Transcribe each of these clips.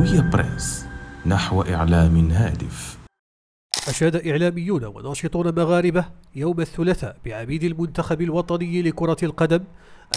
هوية بريس نحو إعلام هادف أشاد إعلاميون وناشطون مغاربة يوم الثلاثاء بعميد المنتخب الوطني لكرة القدم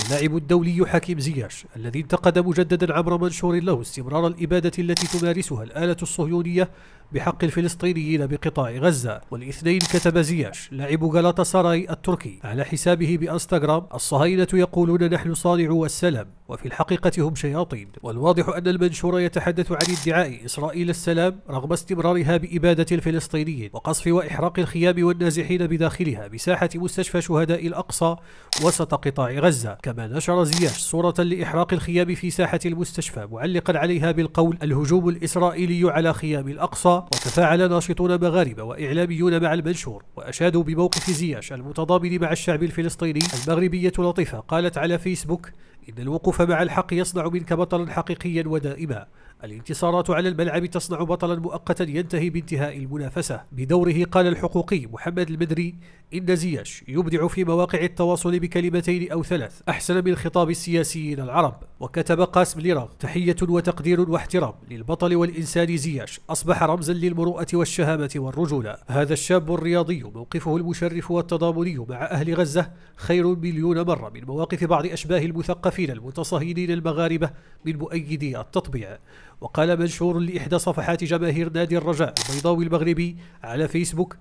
اللاعب الدولي حكيم زياش الذي انتقد مجددا عبر منشور له استمرار الإبادة التي تمارسها الآلة الصهيونية بحق الفلسطينيين بقطاع غزة والاثنين كتب زياش لاعب غلاطة سراي التركي على حسابه بأنستغرام الصهاينة يقولون نحن صانعو السلام وفي الحقيقة هم شياطين والواضح أن المنشور يتحدث عن ادعاء إسرائيل السلام رغم استمرارها بإبادة الفلسطينيين وقصف وإحراق الخيام والنازحين بداخلها بساحة مستشفى شهداء الأقصى وسط قطاع غزة كما نشر زياش صورة لإحراق الخيام في ساحة المستشفى معلقا عليها بالقول الهجوم الإسرائيلي على خيام الأقصى وتفاعل ناشطون مغاربة وإعلاميون مع المنشور وأشادوا بموقف زياش المتضامن مع الشعب الفلسطيني المغربية لطيفة قالت على فيسبوك إن الوقوف مع الحق يصنع منك بطلا حقيقيا ودائما الانتصارات على الملعب تصنع بطلا مؤقتا ينتهي بانتهاء المنافسة بدوره قال الحقوقي محمد البدري إن زياش يبدع في مواقع التواصل بكلمتين أو ثلاث أحسن من خطاب السياسيين العرب وكتب قاسم ليراغ تحية وتقدير واحترام للبطل والإنسان زياش أصبح رمزا للمروءة والشهامة والرجولة هذا الشاب الرياضي موقفه المشرف والتضامني مع أهل غزة خير مليون مرة من مواقف بعض أشباه المثقفين المتصهينين المغاربة من مؤيدي التطبيع وقال منشور لإحدى صفحات جماهير نادي الرجاء البيضاوي المغربي على فيسبوك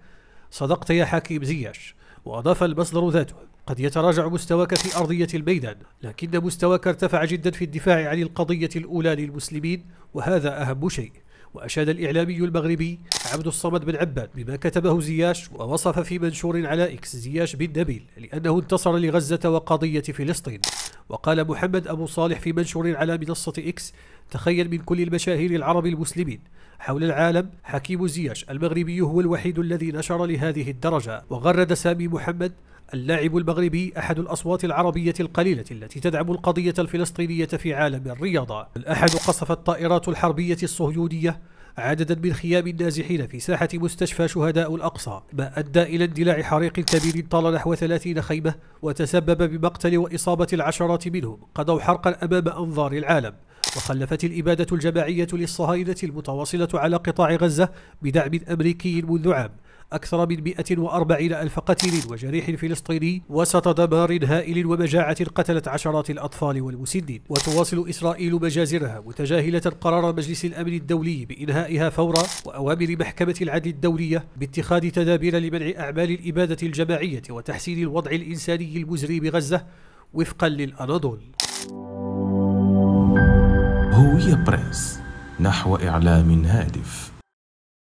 صدقت يا حكيم زياش وأضاف المصدر ذاته قد يتراجع مستواك في أرضية الميدان لكن مستواك ارتفع جدا في الدفاع عن القضية الأولى للمسلمين وهذا أهم شيء وأشاد الإعلامي المغربي عبد الصمد بن عباد بما كتبه زياش ووصف في منشور على إكس زياش بن نبيل لأنه انتصر لغزة وقضية فلسطين وقال محمد أبو صالح في منشور على منصة إكس تخيل من كل المشاهير العرب المسلمين حول العالم حكيم زياش المغربي هو الوحيد الذي نشر لهذه الدرجة وغرد سامي محمد اللاعب المغربي أحد الأصوات العربية القليلة التي تدعم القضية الفلسطينية في عالم الرياضة الأحد قصفت الطائرات الحربية الصهيونية عددا من خيام النازحين في ساحة مستشفى شهداء الأقصى ما أدى إلى اندلاع حريق كبير طال نحو 30 خيمة وتسبب بمقتل وإصابة العشرات منهم قضوا حرقا أمام أنظار العالم وخلفت الإبادة الجماعية للصهاينة المتواصلة على قطاع غزة بدعم أمريكي منذ عام أكثر من 140 ألف قتيل وجريح فلسطيني وسط دمار هائل ومجاعة قتلت عشرات الأطفال والمسنين وتواصل إسرائيل مجازرها متجاهلة قرار مجلس الأمن الدولي بإنهائها فورا وأوامر محكمة العدل الدولية باتخاذ تدابير لمنع أعمال الإبادة الجماعية وتحسين الوضع الإنساني المزري بغزة وفقا للأناضول هوية بريس نحو إعلام هادف